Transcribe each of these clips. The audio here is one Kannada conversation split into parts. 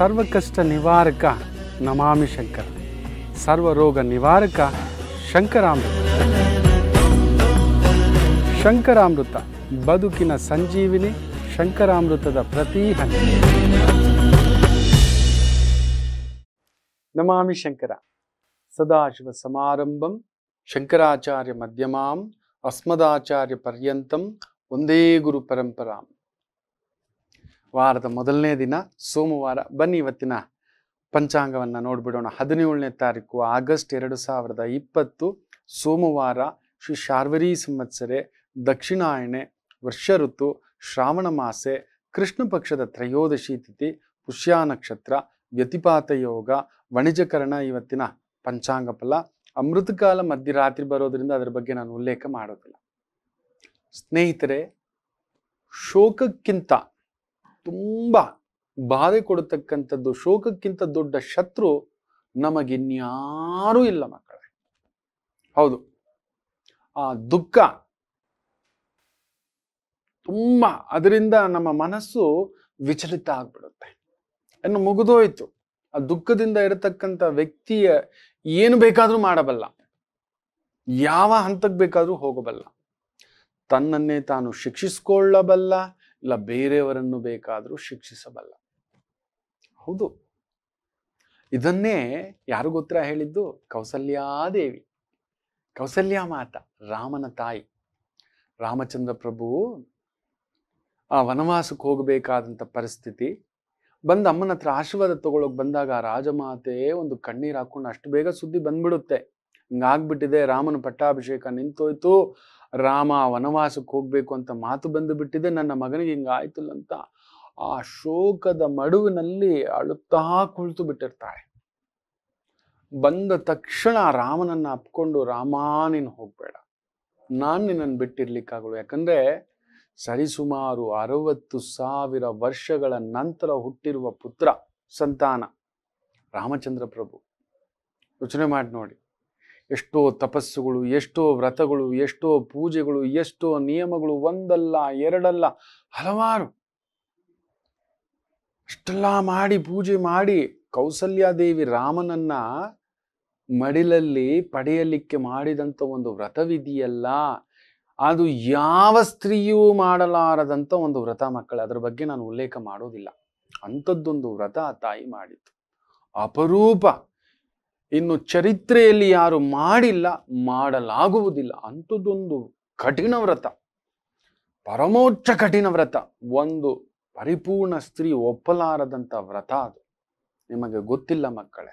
ಸರ್ವಕಷ್ಟ ನಿವಾರಕ ನಮಾಮಿ ಶಂಕರ ಸರ್ವರೋಗ ನಿವಾರಕ ಶಂಕರಾಮೃತ ಶಂಕರಾಮೃತ ಬದುಕಿನ ಸಂಜೀವಿನಿ ಶಂಕರಾಮೃತದ ಪ್ರತಿ ಹನಿ ನಮಾಮಿ ಶಂಕರ ಸದಾಶಿವ ಸಮಾರಂಭಂ ಶಂಕರಾಚಾರ್ಯ ಮಧ್ಯಮಾಂ ಅಸ್ಮದಾಚಾರ್ಯ ಪರ್ಯಂತಂ ಒಂದೇ ಗುರು ಪರಂಪರಾಂ ವಾರದ ಮೊದಲನೇ ದಿನ ಸೋಮವಾರ ಬನ್ನಿ ಇವತ್ತಿನ ಪಂಚಾಂಗವನ್ನು ನೋಡಿಬಿಡೋಣ ಹದಿನೇಳನೇ ತಾರೀಕು ಆಗಸ್ಟ್ ಎರಡು ಸಾವಿರದ ಇಪ್ಪತ್ತು ಸೋಮವಾರ ಶ್ರೀ ಶಾರ್ವರಿ ಸಂವತ್ಸರೆ ದಕ್ಷಿಣಾಯಣೆ ವರ್ಷ ಋತು ಶ್ರಾವಣ ಮಾಸೆ ಕೃಷ್ಣ ಪಕ್ಷದ ತ್ರಯೋದಶಿ ತಿಥಿ ಪುಷ್ಯ ನಕ್ಷತ್ರ ವ್ಯತಿಪಾತ ಯೋಗ ವಣಿಜಕರಣ ಇವತ್ತಿನ ಪಂಚಾಂಗ ಫಲ ಅಮೃತಕಾಲ ಮಧ್ಯರಾತ್ರಿ ಬರೋದರಿಂದ ಅದರ ಬಗ್ಗೆ ನಾನು ಉಲ್ಲೇಖ ಮಾಡೋದಿಲ್ಲ ಸ್ನೇಹಿತರೆ ಶೋಕಕ್ಕಿಂತ ತುಂಬ ಬಾಧೆ ಕೊಡತಕ್ಕಂಥದ್ದು ಶೋಕಕ್ಕಿಂತ ದೊಡ್ಡ ಶತ್ರು ನಮಗಿನ್ಯಾರೂ ಇಲ್ಲ ಮಕ್ಕಳೇ ಹೌದು ಆ ದುಃಖ ತುಂಬ ಅದರಿಂದ ನಮ್ಮ ಮನಸ್ಸು ವಿಚಲಿತ ಆಗ್ಬಿಡುತ್ತೆ ಇನ್ನು ಮುಗಿದೋಯ್ತು ಆ ದುಃಖದಿಂದ ಇರತಕ್ಕಂಥ ವ್ಯಕ್ತಿಯ ಏನು ಬೇಕಾದರೂ ಮಾಡಬಲ್ಲ ಯಾವ ಹಂತಕ್ಕೆ ಬೇಕಾದರೂ ಹೋಗಬಲ್ಲ ತನ್ನನ್ನೇ ತಾನು ಶಿಕ್ಷಿಸ್ಕೊಳ್ಳಬಲ್ಲ ಇಲ್ಲ ಬೇರೆಯವರನ್ನು ಬೇಕಾದರೂ ಶಿಕ್ಷಿಸಬಲ್ಲ ಹೌದು ಇದನ್ನೇ ಯಾರು ಹೇಳಿದ್ದು ಕೌಸಲ್ಯಾದೇವಿ ಕೌಸಲ್ಯ ಮಾತ ರಾಮನ ತಾಯಿ ರಾಮಚಂದ್ರ ಪ್ರಭು ಆ ವನವಾಸಕ್ಕೆ ಹೋಗಬೇಕಾದಂಥ ಪರಿಸ್ಥಿತಿ ಬಂದು ಅಮ್ಮನ ಹತ್ರ ಆಶೀರ್ವಾದ ತಗೊಳಕ್ ಬಂದಾಗ ರಾಜಮಾತೆ ಒಂದು ಕಣ್ಣೀರು ಹಾಕೊಂಡು ಅಷ್ಟು ಬೇಗ ಸುದ್ದಿ ಬಂದ್ಬಿಡುತ್ತೆ ಹಿಂಗಾಗ್ಬಿಟ್ಟಿದೆ ರಾಮನ ಪಟ್ಟಾಭಿಷೇಕ ನಿಂತೋಯ್ತು ರಾಮ ವನವಾಸಕ್ಕೆ ಹೋಗ್ಬೇಕು ಅಂತ ಮಾತು ಬಂದು ಬಿಟ್ಟಿದೆ ನನ್ನ ಮಗನಿಗೆ ಹಿಂಗಾಯ್ತು ಅಂತ ಆ ಶೋಕದ ಮಡುವಿನಲ್ಲಿ ಅಳುತ್ತಾ ಕುಳಿತು ಬಿಟ್ಟಿರ್ತಾಳೆ ಬಂದ ತಕ್ಷಣ ರಾಮನನ್ನು ಅಪ್ಕೊಂಡು ರಾಮ ನೀನು ಹೋಗಬೇಡ ನಾನು ನಿನ್ನನ್ನು ಬಿಟ್ಟಿರ್ಲಿಕ್ಕಾಗಲು ಯಾಕಂದರೆ ಸರಿಸುಮಾರು ಅರವತ್ತು ಸಾವಿರ ವರ್ಷಗಳ ನಂತರ ಹುಟ್ಟಿರುವ ಪುತ್ರ ಸಂತಾನ ರಾಮಚಂದ್ರ ಪ್ರಭು ಯೋಚನೆ ಮಾಡಿ ನೋಡಿ ಎಷ್ಟೋ ತಪಸ್ಸುಗಳು ಎಷ್ಟೋ ವ್ರತಗಳು ಎಷ್ಟೋ ಪೂಜೆಗಳು ಎಷ್ಟೋ ನಿಯಮಗಳು ಒಂದಲ್ಲ ಎರಡಲ್ಲ ಹಲವಾರು ಅಷ್ಟೆಲ್ಲ ಮಾಡಿ ಪೂಜೆ ಮಾಡಿ ಕೌಸಲ್ಯಾದೇವಿ ರಾಮನನ್ನ ಮಡಿಲಲ್ಲಿ ಪಡೆಯಲಿಕ್ಕೆ ಮಾಡಿದಂಥ ಒಂದು ವ್ರತವಿದೆಯಲ್ಲ ಅದು ಯಾವ ಸ್ತ್ರೀಯೂ ಮಾಡಲಾರದಂಥ ಒಂದು ವ್ರತ ಮಕ್ಕಳು ಅದರ ಬಗ್ಗೆ ನಾನು ಉಲ್ಲೇಖ ಮಾಡೋದಿಲ್ಲ ಅಂಥದ್ದೊಂದು ವ್ರತ ಆ ತಾಯಿ ಮಾಡಿತ್ತು ಅಪರೂಪ ಇನ್ನು ಚರಿತ್ರೆಯಲ್ಲಿ ಯಾರು ಮಾಡಿಲ್ಲ ಮಾಡಲಾಗುವುದಿಲ್ಲ ಅಂಥದ್ದೊಂದು ಕಠಿಣ ವ್ರತ ಪರಮೋಚ್ಚ ಕಠಿಣ ವ್ರತ ಒಂದು ಪರಿಪೂರ್ಣ ಸ್ತ್ರೀ ಒಪ್ಪಲಾರದಂಥ ವ್ರತ ಅದು ನಿಮಗೆ ಗೊತ್ತಿಲ್ಲ ಮಕ್ಕಳೇ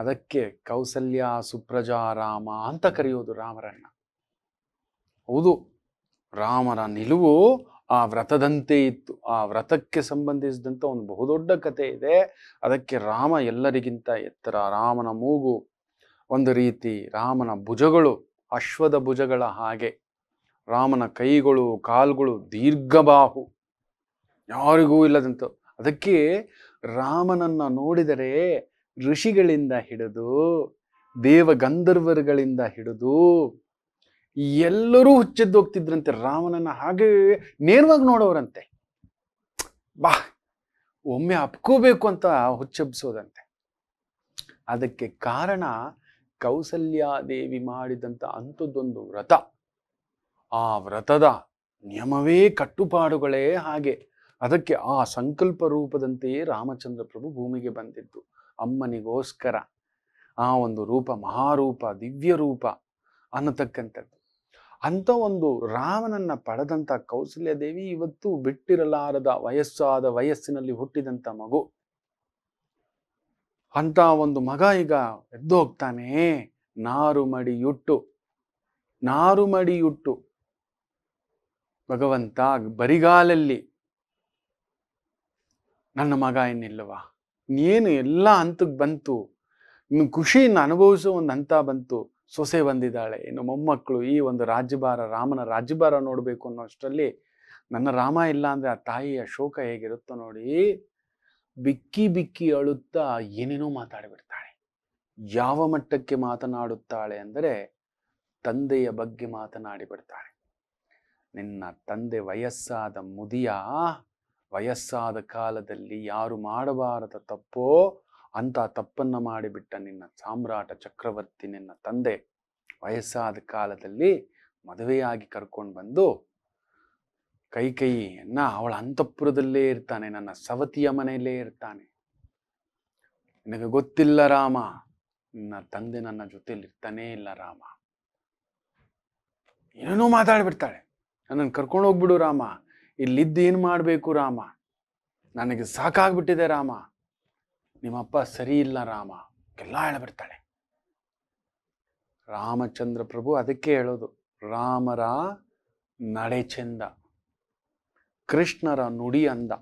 ಅದಕ್ಕೆ ಕೌಸಲ್ಯ ಸುಪ್ರಜಾ ರಾಮ ಅಂತ ಕರೆಯೋದು ರಾಮರಣ್ಣ ಹೌದು ರಾಮರ ನಿಲುವು ಆ ವ್ರತದಂತೆ ಇತ್ತು ಆ ವ್ರತಕ್ಕೆ ಸಂಬಂಧಿಸಿದಂಥ ಒಂದು ಬಹುದೊಡ್ಡ ಕತೆ ಇದೆ ಅದಕ್ಕೆ ರಾಮ ಎಲ್ಲರಿಗಿಂತ ಎತ್ತರ ರಾಮನ ಮೂಗು ಒಂದು ರೀತಿ ರಾಮನ ಭುಜಗಳು ಅಶ್ವದ ಭುಜಗಳ ಹಾಗೆ ರಾಮನ ಕೈಗಳು ಕಾಲುಗಳು ದೀರ್ಘಬಾಹು ಯಾರಿಗೂ ಇಲ್ಲದಂತು ಅದಕ್ಕೆ ರಾಮನನ್ನು ನೋಡಿದರೆ ಋಷಿಗಳಿಂದ ಹಿಡಿದು ದೇವ ಗಂಧರ್ವರುಗಳಿಂದ ಹಿಡಿದು ಎಲ್ಲರೂ ಹುಚ್ಚೆದ್ದು ಹೋಗ್ತಿದ್ರಂತೆ ರಾಮನನ್ನ ಹಾಗೆ ನೇರವಾಗಿ ನೋಡೋರಂತೆ ಬಾ ಒಮ್ಮೆ ಅಪ್ಕೋಬೇಕು ಅಂತ ಹುಚ್ಚೆಬ್ಸೋದಂತೆ ಅದಕ್ಕೆ ಕಾರಣ ಕೌಸಲ್ಯಾದೇವಿ ಮಾಡಿದಂಥ ಅಂಥದ್ದೊಂದು ವ್ರತ ಆ ವ್ರತದ ನಿಯಮವೇ ಕಟ್ಟುಪಾಡುಗಳೇ ಹಾಗೆ ಅದಕ್ಕೆ ಆ ಸಂಕಲ್ಪ ರೂಪದಂತೆಯೇ ರಾಮಚಂದ್ರ ಪ್ರಭು ಭೂಮಿಗೆ ಬಂದಿದ್ದು ಅಮ್ಮನಿಗೋಸ್ಕರ ಆ ಒಂದು ರೂಪ ಮಹಾರೂಪ ದಿವ್ಯ ರೂಪ ಅನ್ನತಕ್ಕಂಥದ್ದು ಅಂತ ಒಂದು ರಾಮನನ್ನ ಪಡೆದಂಥ ಕೌಸಲ್ಯ ದೇವಿ ಇವತ್ತು ಬಿಟ್ಟಿರಲಾರದ ವಯಸ್ಸಾದ ವಯಸ್ಸಿನಲ್ಲಿ ಹುಟ್ಟಿದಂಥ ಮಗು ಅಂಥ ಒಂದು ಮಗ ಈಗ ಎದ್ದು ಹೋಗ್ತಾನೆ ನಾರು ಮಡಿಯುಟ್ಟು ನಾರು ಮಡಿಯುಟ್ಟು ಭಗವಂತ ಬರಿಗಾಲಲ್ಲಿ ನನ್ನ ಮಗ ಇನ್ನಿಲ್ಲವಾ ಏನು ಎಲ್ಲ ಹಂತಕ್ಕೆ ಬಂತು ಇನ್ನು ಖುಷಿಯನ್ನು ಅನುಭವಿಸೋ ಒಂದು ಹಂತ ಬಂತು ಸೊಸೆ ಬಂದಿದ್ದಾಳೆ ಇನ್ನು ಮೊಮ್ಮಕ್ಕಳು ಈ ಒಂದು ರಾಜ್ಯಭಾರ ರಾಮನ ರಾಜ್ಯಭಾರ ನೋಡಬೇಕು ಅನ್ನೋ ಅಷ್ಟರಲ್ಲಿ ನನ್ನ ರಾಮ ಇಲ್ಲ ಅಂದರೆ ಆ ತಾಯಿಯ ಶೋಕ ಹೇಗಿರುತ್ತೋ ನೋಡಿ ಬಿಕ್ಕಿ ಬಿಕ್ಕಿ ಅಳುತ್ತಾ ಏನೇನೋ ಮಾತಾಡಿಬಿಡ್ತಾಳೆ ಯಾವ ಮಟ್ಟಕ್ಕೆ ಮಾತನಾಡುತ್ತಾಳೆ ಅಂದರೆ ತಂದೆಯ ಬಗ್ಗೆ ಮಾತನಾಡಿ ನಿನ್ನ ತಂದೆ ವಯಸ್ಸಾದ ಮುದಿಯ ವಯಸ್ಸಾದ ಕಾಲದಲ್ಲಿ ಯಾರು ಮಾಡಬಾರದ ತಪ್ಪೋ ಅಂತ ತಪ್ಪನ್ನ ಮಾಡಿಬಿಟ್ಟ ನಿನ್ನ ಸಾಮ್ರಾಟ ಚಕ್ರವರ್ತಿ ನಿನ್ನ ತಂದೆ ವಯಸ್ಸಾದ ಕಾಲದಲ್ಲಿ ಮದುವೆಯಾಗಿ ಕರ್ಕೊಂಡು ಬಂದು ಕೈಕೈಯನ್ನ ಅವಳ ಅಂತಃಪುರದಲ್ಲೇ ಇರ್ತಾನೆ ನನ್ನ ಸವತಿಯ ಮನೆಯಲ್ಲೇ ಇರ್ತಾನೆ ನಿನಗೆ ಗೊತ್ತಿಲ್ಲ ರಾಮ ನಿನ್ನ ತಂದೆ ನನ್ನ ಜೊತೆಯಲ್ಲಿ ಇರ್ತಾನೇ ಇಲ್ಲ ರಾಮ ಏನೇನೋ ಮಾತಾಡ್ಬಿಡ್ತಾಳೆ ನನ್ನನ್ನು ಕರ್ಕೊಂಡು ಹೋಗ್ಬಿಡು ರಾಮ ಇಲ್ಲಿದ್ದೇನು ಮಾಡಬೇಕು ರಾಮ ನನಗೆ ಸಾಕಾಗ್ಬಿಟ್ಟಿದೆ ರಾಮ ನಿಮ್ಮಪ್ಪ ಸರಿ ಇಲ್ಲ ರಾಮ ಎಲ್ಲ ಹೇಳಬಿಡ್ತಾಳೆ ರಾಮಚಂದ್ರ ಪ್ರಭು ಅದಕ್ಕೆ ಹೇಳೋದು ರಾಮರ ನಡೆ ಚೆಂದ ಕೃಷ್ಣರ ನುಡಿ ಅಂದ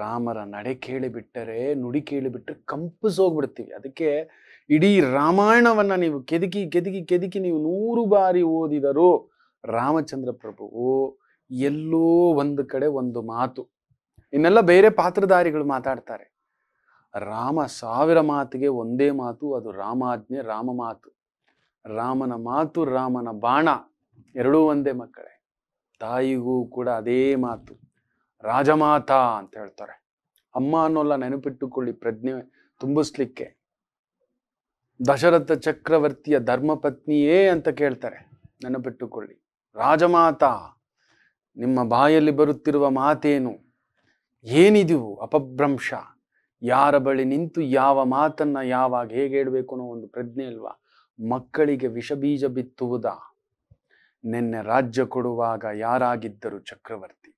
ರಾಮರ ನಡೆ ಕೇಳಿಬಿಟ್ಟರೆ ನುಡಿ ಕೇಳಿಬಿಟ್ಟರೆ ಕಂಪಿಸೋಗ್ಬಿಡ್ತೀವಿ ಅದಕ್ಕೆ ಇಡೀ ರಾಮಾಯಣವನ್ನು ನೀವು ಕೆದಕಿ ಕೆದಕಿ ಕೆದಕಿ ನೀವು ನೂರು ಬಾರಿ ಓದಿದರೂ ರಾಮಚಂದ್ರ ಪ್ರಭುವು ಎಲ್ಲೋ ಒಂದು ಕಡೆ ಒಂದು ಮಾತು ಇನ್ನೆಲ್ಲ ಬೇರೆ ಪಾತ್ರಧಾರಿಗಳು ಮಾತಾಡ್ತಾರೆ ರಾಮ ಸಾವಿರ ಮಾತಿಗೆ ಒಂದೇ ಮಾತು ಅದು ರಾಮಾಜ್ಞೆ ರಾಮ ಮಾತು ರಾಮನ ಮಾತು ರಾಮನ ಬಾಣ ಎರಡೂ ಒಂದೇ ಮಕ್ಕಳೇ ತಾಯಿಗೂ ಕೂಡ ಅದೇ ಮಾತು ರಾಜಮಾತಾ ಅಂತ ಹೇಳ್ತಾರೆ ಅಮ್ಮ ಅನ್ನೋಲ್ಲ ನೆನಪಿಟ್ಟುಕೊಳ್ಳಿ ಪ್ರಜ್ಞೆ ತುಂಬಿಸ್ಲಿಕ್ಕೆ ದಶರಥ ಚಕ್ರವರ್ತಿಯ ಧರ್ಮಪತ್ನಿಯೇ ಅಂತ ಕೇಳ್ತಾರೆ ನೆನಪಿಟ್ಟುಕೊಳ್ಳಿ ರಾಜಮಾತಾ ನಿಮ್ಮ ಬಾಯಲ್ಲಿ ಬರುತ್ತಿರುವ ಮಾತೇನು ಏನಿದು ಅಪಭ್ರಂಶ ಯಾರ ಬಳಿ ನಿಂತು ಯಾವ ಮಾತನ್ನು ಯಾವಾಗ ಹೇಗೆ ಹೇಳಬೇಕು ಅನ್ನೋ ಒಂದು ಪ್ರಜ್ಞೆ ಅಲ್ವಾ ಮಕ್ಕಳಿಗೆ ಬೀಜ ಬಿತ್ತುವುದ ನಿನ್ನೆ ರಾಜ್ಯ ಕೊಡುವಾಗ ಯಾರಾಗಿದ್ದರು ಚಕ್ರವರ್ತಿ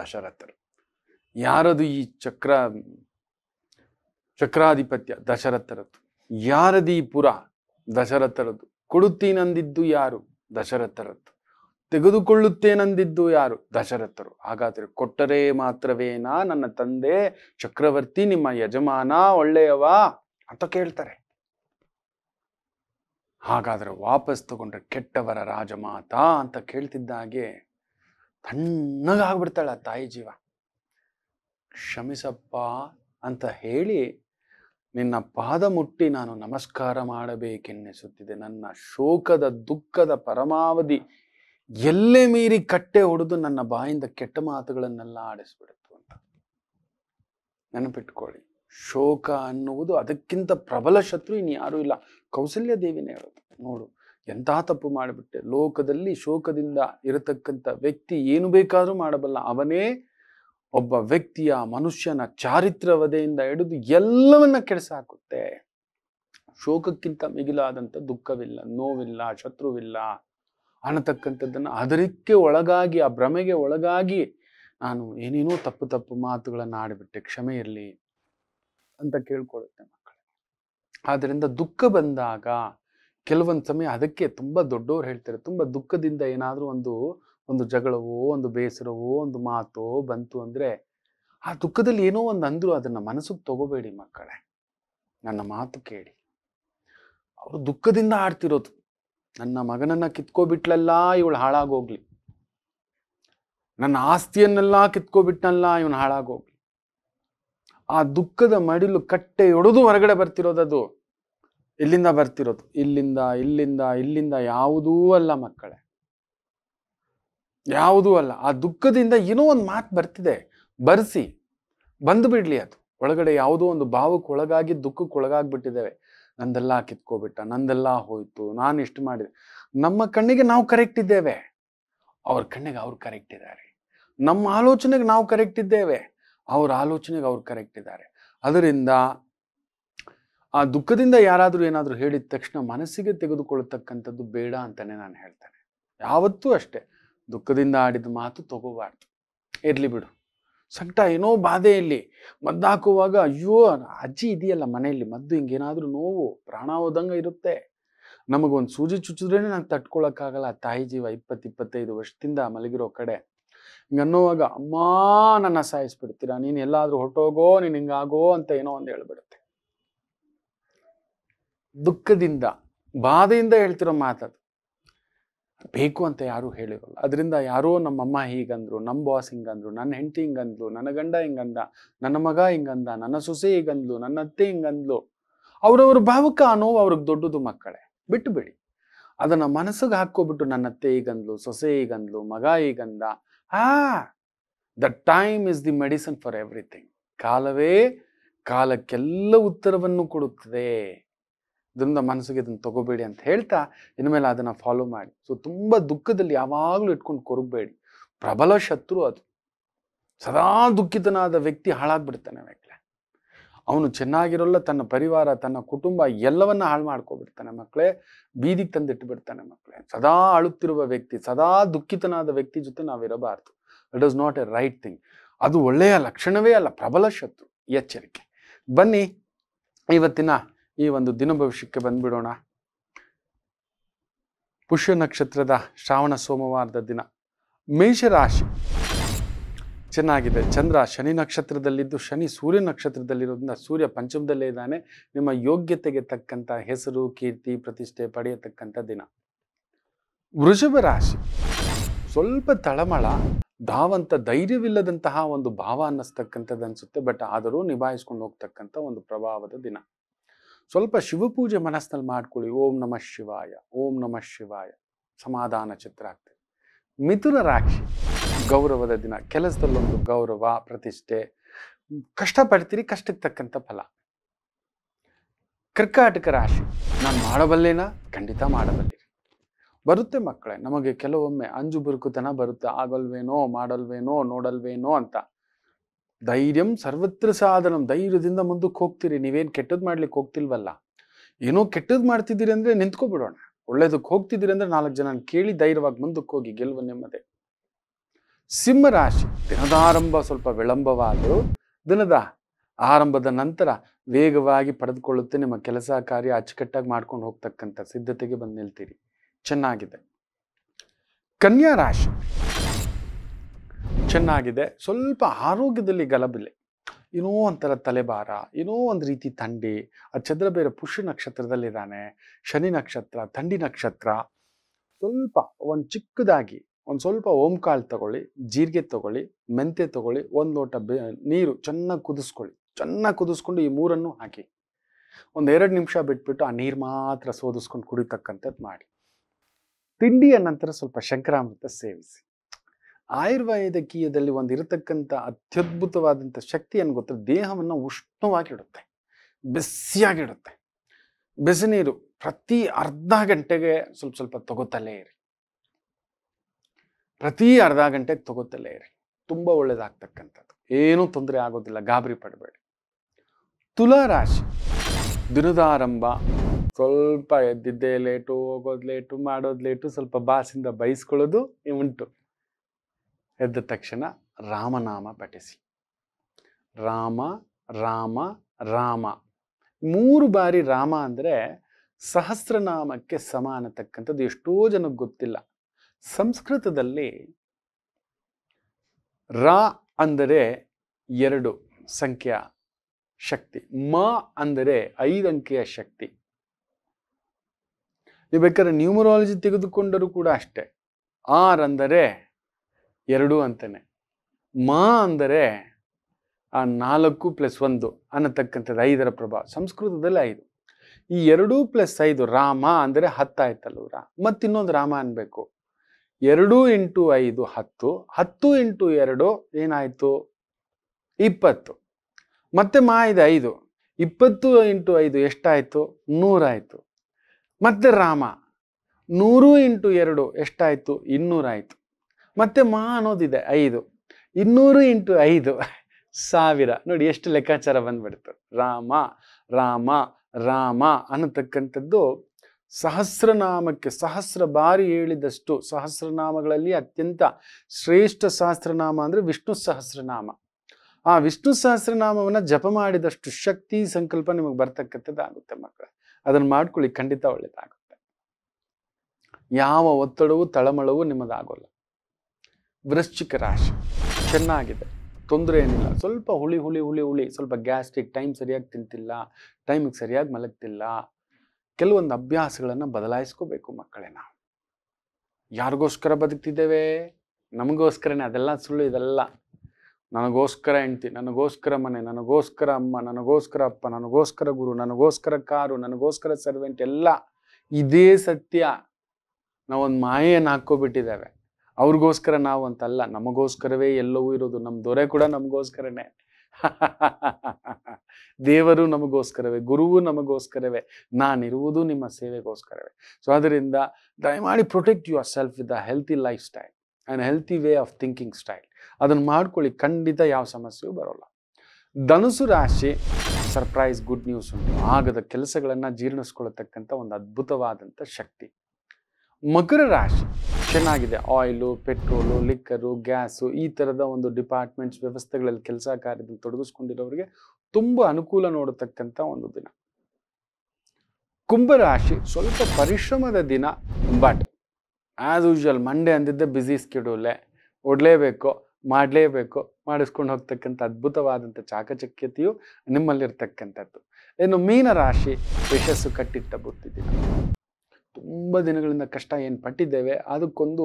ದಶರಥರು ಯಾರದು ಈ ಚಕ್ರ ಚಕ್ರಾಧಿಪತ್ಯ ದಶರಥರದ್ದು ಯಾರದು ಈ ಪುರ ದಶರಥರದ್ದು ಕೊಡುತ್ತೀನಂದಿದ್ದು ಯಾರು ದಶರಥರದ್ದು ತೆಗೆದುಕೊಳ್ಳುತ್ತೇನೆಂದಿದ್ದು ಯಾರು ದಶರಥರು ಹಾಗಾದರೆ ಕೊಟ್ಟರೆ ಮಾತ್ರವೇನಾ ನನ್ನ ತಂದೆ ಚಕ್ರವರ್ತಿ ನಿಮ್ಮ ಯಜಮಾನ ಒಳ್ಳೆಯವಾ ಅಂತ ಕೇಳ್ತಾರೆ ಹಾಗಾದರೆ ವಾಪಸ್ ತಗೊಂಡ್ರೆ ಕೆಟ್ಟವರ ರಾಜಮಾತ ಅಂತ ಕೇಳ್ತಿದ್ದಾಗೆ ಆ ತಾಯಿ ಜೀವ ಕ್ಷಮಿಸಪ್ಪ ಅಂತ ಹೇಳಿ ನಿನ್ನ ಪಾದ ಮುಟ್ಟಿ ನಾನು ನಮಸ್ಕಾರ ಮಾಡಬೇಕೆನ್ನಿಸುತ್ತಿದೆ ನನ್ನ ಶೋಕದ ದುಃಖದ ಪರಮಾವಧಿ ಎಲ್ಲೇ ಮೀರಿ ಕಟ್ಟೆ ಹೊಡೆದು ನನ್ನ ಬಾಯಿಂದ ಕೆಟ್ಟ ಮಾತುಗಳನ್ನೆಲ್ಲ ಆಡಿಸ್ಬಿಡುತ್ತು ಅಂತ ನೆನಪಿಟ್ಕೊಳ್ಳಿ ಶೋಕ ಅನ್ನುವುದು ಅದಕ್ಕಿಂತ ಪ್ರಬಲ ಶತ್ರು ಇನ್ಯಾರೂ ಇಲ್ಲ ಕೌಸಲ್ಯ ದೇವಿನೇ ಹೇಳೋದು ನೋಡು ಎಂಥ ತಪ್ಪು ಮಾಡಿಬಿಟ್ಟೆ ಲೋಕದಲ್ಲಿ ಶೋಕದಿಂದ ಇರತಕ್ಕಂಥ ವ್ಯಕ್ತಿ ಏನು ಬೇಕಾದರೂ ಮಾಡಬಲ್ಲ ಅವನೇ ಒಬ್ಬ ವ್ಯಕ್ತಿಯ ಮನುಷ್ಯನ ಚಾರಿತ್ರ ವಧೆಯಿಂದ ಹಿಡಿದು ಎಲ್ಲವನ್ನ ಕೆಡಿಸಾಕುತ್ತೆ ಶೋಕಕ್ಕಿಂತ ಮಿಗಿಲಾದಂಥ ದುಃಖವಿಲ್ಲ ನೋವಿಲ್ಲ ಶತ್ರುವಿಲ್ಲ ಅನ್ನತಕ್ಕಂಥದ್ದನ್ನು ಅದರಕ್ಕೆ ಒಳಗಾಗಿ ಆ ಭ್ರಮೆಗೆ ಒಳಗಾಗಿ ನಾನು ಏನೇನೋ ತಪ್ಪು ತಪ್ಪು ಮಾತುಗಳನ್ನು ಆಡಿಬಿಟ್ಟೆ ಕ್ಷಮೆ ಇರಲಿ ಅಂತ ಕೇಳ್ಕೊಳುತ್ತೆ ಮಕ್ಕಳು ಆದ್ದರಿಂದ ದುಃಖ ಬಂದಾಗ ಕೆಲವೊಂದು ಸಮಯ ಅದಕ್ಕೆ ತುಂಬ ದೊಡ್ಡವ್ರು ಹೇಳ್ತಾರೆ ತುಂಬ ದುಃಖದಿಂದ ಏನಾದರೂ ಒಂದು ಒಂದು ಜಗಳವೋ ಒಂದು ಬೇಸರವೋ ಒಂದು ಮಾತೋ ಬಂತು ಅಂದರೆ ಆ ದುಃಖದಲ್ಲಿ ಏನೋ ಒಂದು ಅಂದರೂ ಅದನ್ನು ಮನಸ್ಸಿಗೆ ತಗೋಬೇಡಿ ಮಕ್ಕಳೇ ನನ್ನ ಮಾತು ಕೇಳಿ ಅವರು ದುಃಖದಿಂದ ಆಡ್ತಿರೋದು ನನ್ನ ಮಗನನ್ನ ಕಿತ್ಕೋಬಿಟ್ಲಲ್ಲ ಇವಳು ಹಾಳಾಗೋಗ್ಲಿ ನನ್ನ ಆಸ್ತಿಯನ್ನೆಲ್ಲ ಕಿತ್ಕೋಬಿಟ್ನಲ್ಲ ಇವನು ಹಾಳಾಗೋಗ್ಲಿ ಆ ದುಃಖದ ಮಡಿಲು ಕಟ್ಟೆ ಒಡೆದು ಹೊರಗಡೆ ಬರ್ತಿರೋದದು ಇಲ್ಲಿಂದ ಬರ್ತಿರೋದು ಇಲ್ಲಿಂದ ಇಲ್ಲಿಂದ ಇಲ್ಲಿಂದ ಯಾವುದೂ ಅಲ್ಲ ಮಕ್ಕಳೇ ಯಾವುದೂ ಅಲ್ಲ ಆ ದುಃಖದಿಂದ ಏನೋ ಒಂದು ಮಾತು ಬರ್ತಿದೆ ಬರೆಸಿ ಬಂದು ಬಿಡ್ಲಿ ಅದು ಒಳಗಡೆ ಯಾವುದೋ ಒಂದು ಭಾವಕ್ಕೊಳಗಾಗಿ ದುಃಖಕ್ಕೊಳಗಾಗ್ಬಿಟ್ಟಿದ್ದೇವೆ ನಂದೆಲ್ಲ ಕಿತ್ಕೋಬಿಟ್ಟ ನಂದೆಲ್ಲ ಹೋಯ್ತು ನಾನು ಇಷ್ಟು ಮಾಡಿದೆ ನಮ್ಮ ಕಣ್ಣಿಗೆ ನಾವು ಕರೆಕ್ಟ್ ಇದ್ದೇವೆ ಅವ್ರ ಕಣ್ಣಿಗೆ ಅವ್ರು ಕರೆಕ್ಟ್ ಇದ್ದಾರೆ ನಮ್ಮ ಆಲೋಚನೆಗೆ ನಾವು ಕರೆಕ್ಟ್ ಇದ್ದೇವೆ ಅವ್ರ ಆಲೋಚನೆಗೆ ಅವ್ರು ಕರೆಕ್ಟ್ ಇದ್ದಾರೆ ಅದರಿಂದ ಆ ದುಃಖದಿಂದ ಯಾರಾದರೂ ಏನಾದರೂ ಹೇಳಿದ ತಕ್ಷಣ ಮನಸ್ಸಿಗೆ ತೆಗೆದುಕೊಳ್ಳತಕ್ಕಂಥದ್ದು ಬೇಡ ಅಂತಲೇ ನಾನು ಹೇಳ್ತೇನೆ ಯಾವತ್ತೂ ಅಷ್ಟೇ ದುಃಖದಿಂದ ಆಡಿದ ಮಾತು ತಗೋಬಾರ್ದು ಇರಲಿ ಬಿಡು ಸಂಕಟ ಏನೋ ಬಾಧೆ ಇಲ್ಲಿ ಮದ್ದು ಹಾಕುವಾಗ ಅಯ್ಯೋ ಅಜ್ಜಿ ಇದೆಯಲ್ಲ ಮನೆಯಲ್ಲಿ ಮದ್ದು ಹಿಂಗೇನಾದರೂ ನೋವು ಪ್ರಾಣ ಹೋದಂಗೆ ಇರುತ್ತೆ ನಮಗೊಂದು ಸೂಜಿ ಚುಚ್ಚಿದ್ರೇ ನಾನು ಆಗಲ್ಲ ತಾಯಿ ಜೀವ ಇಪ್ಪತ್ತು ಇಪ್ಪತ್ತೈದು ವರ್ಷದಿಂದ ಮಲಗಿರೋ ಕಡೆ ಹಿಂಗೆ ಅನ್ನೋವಾಗ ಅಮ್ಮ ನನ್ನ ಸಾಯಿಸ್ಬಿಡ್ತೀರಾ ನೀನು ಎಲ್ಲಾದರೂ ಹೊಟ್ಟೋಗೋ ನೀನು ಹಿಂಗಾಗೋ ಅಂತ ಏನೋ ಒಂದು ಹೇಳ್ಬಿಡುತ್ತೆ ದುಃಖದಿಂದ ಬಾಧೆಯಿಂದ ಹೇಳ್ತಿರೋ ಮಾತದು ಬೇಕು ಅಂತ ಯಾರೂ ಹೇಳಿರಲ್ಲ ಅದರಿಂದ ಯಾರೋ ನಮ್ಮಮ್ಮ ಹೀಗಂದ್ರು ನಮ್ಮ ಬಾಸ್ ಹಿಂಗಂದ್ರು ನನ್ನ ಹೆಂಡತಿ ಹಿಂಗಂದ್ಲು ನನ್ನ ಗಂಡ ಹಿಂಗಂದ ನನ್ನ ಮಗ ಹಿಂಗಂದ ನನ್ನ ಸೊಸೆ ಹೀಗಂದ್ಲು ನನ್ನ ಅತ್ತೆ ಹಿಂಗಂದ್ಲು ಅವರವ್ರ ಭಾವಕ ಆ ಅವ್ರಿಗೆ ದೊಡ್ಡದು ಮಕ್ಕಳೇ ಬಿಟ್ಟು ಬಿಡಿ ಅದನ್ನ ಮನಸ್ಸಿಗೆ ಹಾಕೋಬಿಟ್ಟು ನನ್ನ ಅತ್ತೆ ಹೀಗಂದ್ಲು ಸೊಸೆ ಹೀಗಂದ್ಲು ಮಗ ಈಗಂದ ಆ the time is the medicine for everything ಕಾಲವೇ ಕಾಲಕ್ಕೆಲ್ಲ ಉತ್ತರವನ್ನು ಕೊಡುತ್ತದೆ ಇದರಿಂದ ಮನಸ್ಸಿಗೆ ಇದನ್ನು ತಗೋಬೇಡಿ ಅಂತ ಹೇಳ್ತಾ ಇನ್ಮೇಲೆ ಅದನ್ನು ಫಾಲೋ ಮಾಡಿ ಸೊ ತುಂಬ ದುಃಖದಲ್ಲಿ ಯಾವಾಗಲೂ ಇಟ್ಕೊಂಡು ಕೊರಗಬೇಡಿ ಪ್ರಬಲ ಶತ್ರು ಅದು ಸದಾ ದುಃಖಿತನಾದ ವ್ಯಕ್ತಿ ಹಾಳಾಗ್ಬಿಡ್ತಾನೆ ಮಕ್ಕಳ ಅವನು ಚೆನ್ನಾಗಿರೋಲ್ಲ ತನ್ನ ಪರಿವಾರ ತನ್ನ ಕುಟುಂಬ ಎಲ್ಲವನ್ನ ಹಾಳು ಮಾಡ್ಕೊಬಿಡ್ತಾನೆ ಮಕ್ಕಳೇ ಬೀದಿಗೆ ತಂದಿಟ್ಟುಬಿಡ್ತಾನೆ ಮಕ್ಕಳೇ ಸದಾ ಅಳುತ್ತಿರುವ ವ್ಯಕ್ತಿ ಸದಾ ದುಃಖಿತನಾದ ವ್ಯಕ್ತಿ ಜೊತೆ ನಾವಿರಬಾರ್ದು it is not a right thing ಅದು ಒಳ್ಳೆಯ ಲಕ್ಷಣವೇ ಅಲ್ಲ ಪ್ರಬಲ ಶತ್ರು ಎಚ್ಚರಿಕೆ ಬನ್ನಿ ಇವತ್ತಿನ ಈ ಒಂದು ದಿನ ಭವಿಷ್ಯಕ್ಕೆ ಬಂದ್ಬಿಡೋಣ ಪುಷ್ಯ ನಕ್ಷತ್ರದ ಶ್ರಾವಣ ಸೋಮವಾರದ ದಿನ ಮೇಷರಾಶಿ ಚೆನ್ನಾಗಿದೆ ಚಂದ್ರ ಶನಿ ನಕ್ಷತ್ರದಲ್ಲಿದ್ದು ಶನಿ ಸೂರ್ಯ ನಕ್ಷತ್ರದಲ್ಲಿರೋದ್ರಿಂದ ಸೂರ್ಯ ಪಂಚಮದಲ್ಲೇ ಇದ್ದಾನೆ ನಿಮ್ಮ ಯೋಗ್ಯತೆಗೆ ತಕ್ಕಂಥ ಹೆಸರು ಕೀರ್ತಿ ಪ್ರತಿಷ್ಠೆ ಪಡೆಯತಕ್ಕಂಥ ದಿನ ವೃಷಭ ರಾಶಿ ಸ್ವಲ್ಪ ತಳಮಳ ಧಾವಂತ ಧೈರ್ಯವಿಲ್ಲದಂತಹ ಒಂದು ಭಾವ ಅನ್ನಿಸ್ತಕ್ಕಂಥದ್ದು ಅನಿಸುತ್ತೆ ಬಟ್ ಆದರೂ ನಿಭಾಯಿಸ್ಕೊಂಡು ಹೋಗ್ತಕ್ಕಂಥ ಒಂದು ಪ್ರಭಾವದ ದಿನ ಸ್ವಲ್ಪ ಶಿವಪೂಜೆ ಮನಸ್ಸಿನಲ್ಲಿ ಮಾಡ್ಕೊಳ್ಳಿ ಓಂ ನಮಃ ಶಿವಾಯ ಓಂ ನಮಃ ಶಿವಾಯ ಸಮಾಧಾನ ಚಿತ್ರ ಆಗ್ತದೆ ಮಿಥುನ ರಾಶಿ ಗೌರವದ ದಿನ ಕೆಲಸದಲ್ಲೊಂದು ಗೌರವ ಪ್ರತಿಷ್ಠೆ ಕಷ್ಟಪಡ್ತೀರಿ ಕಷ್ಟಕ್ಕೆ ತಕ್ಕಂಥ ಫಲ ಕರ್ಕಾಟಕ ರಾಶಿ ನಾನು ಮಾಡಬಲ್ಲೇನಾ ಖಂಡಿತ ಮಾಡಬಲ್ಲಿರಿ ಬರುತ್ತೆ ಮಕ್ಕಳೇ ನಮಗೆ ಕೆಲವೊಮ್ಮೆ ಅಂಜು ಬುರುಕುತನ ಬರುತ್ತೆ ಆಗಲ್ವೇನೋ ಮಾಡಲ್ವೇನೋ ನೋಡಲ್ವೇನೋ ಅಂತ ಧೈರ್ಯಂ ಸರ್ವತ್ರ ಸಾಧನಂ ಧೈರ್ಯದಿಂದ ಮುಂದಕ್ಕೆ ಹೋಗ್ತೀರಿ ನೀವೇನು ಕೆಟ್ಟದ್ದು ಮಾಡ್ಲಿಕ್ಕೆ ಹೋಗ್ತಿಲ್ವಲ್ಲ ಏನೋ ಕೆಟ್ಟದ್ದು ಮಾಡ್ತಿದ್ದೀರಿ ಅಂದರೆ ನಿಂತ್ಕೊಬಿಡೋಣ ಒಳ್ಳೇದಕ್ಕೆ ಹೋಗ್ತಿದ್ದೀರಿ ಅಂದರೆ ನಾಲ್ಕು ಜನ ಕೇಳಿ ಧೈರ್ಯವಾಗಿ ಮುಂದಕ್ಕೆ ಹೋಗಿ ಗೆಲುವು ಸಿಂಹ ರಾಶಿ ದಿನದ ಆರಂಭ ಸ್ವಲ್ಪ ವಿಳಂಬವಾದರೂ ದಿನದ ಆರಂಭದ ನಂತರ ವೇಗವಾಗಿ ಪಡೆದುಕೊಳ್ಳುತ್ತೆ ನಿಮ್ಮ ಕೆಲಸ ಕಾರ್ಯ ಅಚ್ಚುಕಟ್ಟಾಗಿ ಮಾಡ್ಕೊಂಡು ಹೋಗ್ತಕ್ಕಂಥ ಸಿದ್ಧತೆಗೆ ಬಂದು ನಿಲ್ತೀರಿ ಚೆನ್ನಾಗಿದೆ ಕನ್ಯಾ ರಾಶಿ ಚೆನ್ನಾಗಿದೆ ಸ್ವಲ್ಪ ಆರೋಗ್ಯದಲ್ಲಿ ಗಲಭೆ ಏನೋ ಒಂಥರ ತಲೆಭಾರ ಏನೋ ಒಂದು ರೀತಿ ಥಂಡಿ ಆ ಚಂದ್ರ ಬೇರೆ ಪುಷ್ಯ ನಕ್ಷತ್ರದಲ್ಲಿದ್ದಾನೆ ಶನಿ ನಕ್ಷತ್ರ ಥಂಡಿ ನಕ್ಷತ್ರ ಸ್ವಲ್ಪ ಒಂದು ಚಿಕ್ಕದಾಗಿ ಒಂದು ಸ್ವಲ್ಪ ಓಂಕಾಳು ತಗೊಳ್ಳಿ ಜೀರಿಗೆ ತಗೊಳ್ಳಿ ಮೆಂತೆ ತಗೊಳ್ಳಿ ಒಂದು ಲೋಟ ಬೆ ನೀರು ಚೆನ್ನಾಗಿ ಕುದಿಸ್ಕೊಳ್ಳಿ ಚೆನ್ನಾಗಿ ಕುದಿಸ್ಕೊಂಡು ಈ ಮೂರನ್ನು ಹಾಕಿ ಒಂದು ಎರಡು ನಿಮಿಷ ಬಿಟ್ಬಿಟ್ಟು ಆ ನೀರು ಮಾತ್ರ ಸೋದಿಸ್ಕೊಂಡು ಕುಡಿತಕ್ಕಂಥದ್ದು ಮಾಡಿ ತಿಂಡಿಯ ನಂತರ ಸ್ವಲ್ಪ ಶಂಕರಾಮೃತ ಸೇವಿಸಿ ಆಯುರ್ವೇದಕೀಯದಲ್ಲಿ ಒಂದು ಇರತಕ್ಕಂಥ ಅತ್ಯದ್ಭುತವಾದಂಥ ಶಕ್ತಿ ಏನು ಗೊತ್ತ ದೇಹವನ್ನು ಉಷ್ಣವಾಗಿಡುತ್ತೆ ಬಿಸಿಯಾಗಿಡುತ್ತೆ ಬಿಸಿನೀರು ಪ್ರತಿ ಅರ್ಧ ಗಂಟೆಗೆ ಸ್ವಲ್ಪ ಸ್ವಲ್ಪ ತಗೋತಲೇ ಇರಿ ಪ್ರತಿ ಅರ್ಧ ಗಂಟೆಗೆ ತಗೋತಲೇ ಇರಿ ತುಂಬ ಒಳ್ಳೇದಾಗ್ತಕ್ಕಂಥದ್ದು ಏನೂ ತೊಂದರೆ ಆಗೋದಿಲ್ಲ ಗಾಬರಿ ಪಡಬೇಡಿ ತುಲಾರಾಶಿ ರಾಶಿ ದಿನದಾರಂಭ ಸ್ವಲ್ಪ ಎದ್ದಿದ್ದೇ ಲೇಟು ಹೋಗೋದು ಲೇಟು ಮಾಡೋದು ಲೇಟು ಸ್ವಲ್ಪ ಬಾಸಿಂದ ಬಯಸ್ಕೊಳ್ಳೋದು ಉಂಟು ಎದ್ದ ತಕ್ಷಣ ರಾಮನಾಮ ಪಠಿಸಿ ರಾಮ ರಾಮ ರಾಮ ಮೂರು ಬಾರಿ ರಾಮ ಅಂದರೆ ಸಹಸ್ರನಾಮಕ್ಕೆ ಸಮಾನತಕ್ಕಂಥದ್ದು ಅನ್ನತಕ್ಕಂಥದ್ದು ಎಷ್ಟೋ ಜನಕ್ಕೆ ಗೊತ್ತಿಲ್ಲ ಸಂಸ್ಕೃತದಲ್ಲಿ ರಾ ಅಂದರೆ ಎರಡು ಸಂಖ್ಯಾ ಶಕ್ತಿ ಮ ಅಂದರೆ ಐದು ಅಂಕೆಯ ಶಕ್ತಿ ನೀವು ಬೇಕಾದ್ರೆ ನ್ಯೂಮರಾಲಜಿ ತೆಗೆದುಕೊಂಡರೂ ಕೂಡ ಅಷ್ಟೆ ಆರ್ ಅಂದರೆ ಎರಡು ಅಂತಾನೆ ಮಾ ಅಂದರೆ ಆ ನಾಲ್ಕು ಪ್ಲಸ್ ಒಂದು ಅನ್ನತಕ್ಕಂಥದ್ದು ಐದರ ಪ್ರಭಾವ ಸಂಸ್ಕೃತದಲ್ಲಿ ಐದು ಈ ಎರಡು ಪ್ಲಸ್ ಐದು ರಾಮ ಅಂದರೆ ಹತ್ತಾಯ್ತಲ್ಲ ರಾ ಮತ್ತಿನ್ನೊಂದು ರಾಮ ಅನ್ಬೇಕು ಎರಡು ಇಂಟು ಐದು ಹತ್ತು ಹತ್ತು ಇಂಟು ಎರಡು ಏನಾಯಿತು ಇಪ್ಪತ್ತು ಮತ್ತೆ ಮಾ ಇದೆ ಐದು ಇಪ್ಪತ್ತು ಇಂಟು ಐದು ಎಷ್ಟಾಯಿತು ನೂರಾಯಿತು ಮತ್ತೆ ರಾಮ ನೂರು ಇಂಟು ಎರಡು ಎಷ್ಟಾಯಿತು ಇನ್ನೂರಾಯಿತು ಮತ್ತು ಮಾ ಅನ್ನೋದಿದೆ ಐದು ಇನ್ನೂರು ಇಂಟು ಐದು ಸಾವಿರ ನೋಡಿ ಎಷ್ಟು ಲೆಕ್ಕಾಚಾರ ಬಂದ್ಬಿಡ್ತು ರಾಮ ರಾಮ ರಾಮ ಅನ್ನತಕ್ಕಂಥದ್ದು ಸಹಸ್ರನಾಮಕ್ಕೆ ಸಹಸ್ರ ಬಾರಿ ಹೇಳಿದಷ್ಟು ಸಹಸ್ರನಾಮಗಳಲ್ಲಿ ಅತ್ಯಂತ ಶ್ರೇಷ್ಠ ಸಹಸ್ರನಾಮ ಅಂದರೆ ವಿಷ್ಣು ಸಹಸ್ರನಾಮ ಆ ವಿಷ್ಣು ಸಹಸ್ರನಾಮವನ್ನು ಜಪ ಮಾಡಿದಷ್ಟು ಶಕ್ತಿ ಸಂಕಲ್ಪ ನಿಮಗೆ ಬರ್ತಕ್ಕಂಥದ್ದಾಗುತ್ತೆ ಮಕ್ಕಳು ಅದನ್ನು ಮಾಡ್ಕೊಳ್ಳಿ ಖಂಡಿತ ಒಳ್ಳೇದಾಗುತ್ತೆ ಯಾವ ಒತ್ತಡವೂ ತಳಮಳವೂ ನಿಮ್ಮದಾಗೋಲ್ಲ ವೃಶ್ಚಿಕ ರಾಶಿ ಚೆನ್ನಾಗಿದೆ ತೊಂದರೆ ಏನಿಲ್ಲ ಸ್ವಲ್ಪ ಹುಳಿ ಹುಳಿ ಹುಳಿ ಹುಳಿ ಸ್ವಲ್ಪ ಗ್ಯಾಸ್ಟ್ರಿಕ್ ಟೈಮ್ ಸರಿಯಾಗಿ ತಿಂತಿಲ್ಲ ಟೈಮಿಗೆ ಸರಿಯಾಗಿ ಮಲಗ್ತಿಲ್ಲ ಕೆಲವೊಂದು ಅಭ್ಯಾಸಗಳನ್ನು ಬದಲಾಯಿಸ್ಕೋಬೇಕು ಮಕ್ಕಳೇ ನಾವು ಯಾರಿಗೋಸ್ಕರ ಬದುಕ್ತಿದ್ದೇವೆ ನಮಗೋಸ್ಕರನೇ ಅದೆಲ್ಲ ಸುಳ್ಳು ಇದೆಲ್ಲ ನನಗೋಸ್ಕರ ಹೆಂಡ್ತಿ ನನಗೋಸ್ಕರ ಮನೆ ನನಗೋಸ್ಕರ ಅಮ್ಮ ನನಗೋಸ್ಕರ ಅಪ್ಪ ನನಗೋಸ್ಕರ ಗುರು ನನಗೋಸ್ಕರ ಕಾರು ನನಗೋಸ್ಕರ ಸರ್ವೆಂಟ್ ಎಲ್ಲ ಇದೇ ಸತ್ಯ ನಾವೊಂದು ಮಾಯೆಯನ್ನು ಹಾಕ್ಕೋಬಿಟ್ಟಿದ್ದೇವೆ ಅವ್ರಿಗೋಸ್ಕರ ನಾವು ಅಂತಲ್ಲ ನಮಗೋಸ್ಕರವೇ ಎಲ್ಲವೂ ಇರೋದು ನಮ್ಮ ದೊರೆ ಕೂಡ ನಮಗೋಸ್ಕರನೇ ದೇವರು ನಮಗೋಸ್ಕರವೇ ಗುರುವು ನಮಗೋಸ್ಕರವೇ ನಾನಿರುವುದು ನಿಮ್ಮ ಸೇವೆಗೋಸ್ಕರವೇ ಸೊ ಅದರಿಂದ ದಯಮಾಡಿ protect yourself with a healthy lifestyle and healthy way of thinking style ಅದನ್ನು ಮಾಡ್ಕೊಳ್ಳಿ ಖಂಡಿತ ಯಾವ ಸಮಸ್ಯೆಯೂ ಬರೋಲ್ಲ ಧನುಸು ರಾಶಿ ಸರ್ಪ್ರೈಸ್ ಗುಡ್ ನ್ಯೂಸ್ ಉಂಟು ಆಗದ ಕೆಲಸಗಳನ್ನು ಜೀರ್ಣಿಸ್ಕೊಳ್ಳತಕ್ಕಂಥ ಒಂದು ಅದ್ಭುತವಾದಂಥ ಶಕ್ತಿ ಮಕರ ರಾಶಿ ಚೆನ್ನಾಗಿದೆ ಆಯಿಲು ಪೆಟ್ರೋಲು ಲಿಕ್ಕರು ಗ್ಯಾಸು ಈ ಥರದ ಒಂದು ಡಿಪಾರ್ಟ್ಮೆಂಟ್ಸ್ ವ್ಯವಸ್ಥೆಗಳಲ್ಲಿ ಕೆಲಸ ಕಾರ್ಯದಲ್ಲಿ ತೊಡಗಿಸ್ಕೊಂಡಿರೋರಿಗೆ ತುಂಬ ಅನುಕೂಲ ನೋಡತಕ್ಕಂಥ ಒಂದು ದಿನ ಕುಂಭರಾಶಿ ಸ್ವಲ್ಪ ಪರಿಶ್ರಮದ ದಿನ ಬಟ್ ಆ್ಯಸ್ ಯೂಶುವಲ್ ಮಂಡೇ ಅಂದಿದ್ದೆ ಬ್ಯುಸಿ ಸ್ಕೆಡ್ಯೂಲೆ ಒಡಲೇಬೇಕು ಮಾಡಲೇಬೇಕು ಮಾಡಿಸ್ಕೊಂಡು ಹೋಗ್ತಕ್ಕಂಥ ಅದ್ಭುತವಾದಂಥ ಚಾಕಚಕ್ಯತೆಯು ನಿಮ್ಮಲ್ಲಿರ್ತಕ್ಕಂಥದ್ದು ಇನ್ನು ಮೀನರಾಶಿ ಯಶಸ್ಸು ಕಟ್ಟಿಟ್ಟ ಬುತ್ತಿದ್ದೀನಿ ತುಂಬ ದಿನಗಳಿಂದ ಕಷ್ಟ ಏನು ಪಟ್ಟಿದ್ದೇವೆ ಅದಕ್ಕೊಂದು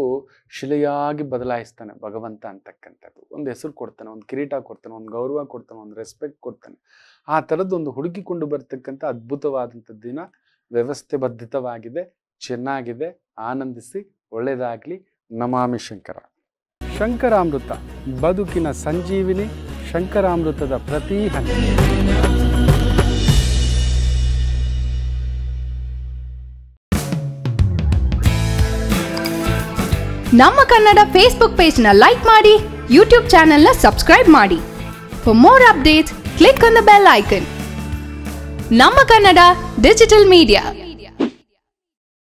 ಶಿಲೆಯಾಗಿ ಬದಲಾಯಿಸ್ತಾನೆ ಭಗವಂತ ಅಂತಕ್ಕಂಥದ್ದು ಒಂದು ಹೆಸರು ಕೊಡ್ತಾನೆ ಒಂದು ಕಿರೀಟ ಕೊಡ್ತಾನೆ ಒಂದು ಗೌರವ ಕೊಡ್ತಾನೆ ಒಂದು ರೆಸ್ಪೆಕ್ಟ್ ಕೊಡ್ತಾನೆ ಆ ಒಂದು ಹುಡುಕಿಕೊಂಡು ಬರ್ತಕ್ಕಂಥ ಅದ್ಭುತವಾದಂಥ ದಿನ ವ್ಯವಸ್ಥೆಬದ್ಧಿತವಾಗಿದೆ ಚೆನ್ನಾಗಿದೆ ಆನಂದಿಸಿ ಒಳ್ಳೆಯದಾಗಲಿ ನಮಾಮಿ ಶಂಕರ ಶಂಕರಾಮೃತ ಬದುಕಿನ ಸಂಜೀವಿನಿ ಶಂಕರಾಮೃತದ ಪ್ರತಿ ಹಂತ ನಮ್ಮ ಕನ್ನಡ ಫೇಸ್ಬುಕ್ ಪೇಜ್ನ ಲೈಕ್ ಮಾಡಿ ಯೂಟ್ಯೂಬ್ ನ ಸಬ್ಸ್ಕ್ರೈಬ್ ಮಾಡಿ for more updates click on the bell icon ನಮ್ಮ ಕನ್ನಡ ಡಿಜಿಟಲ್ ಮೀಡಿಯಾ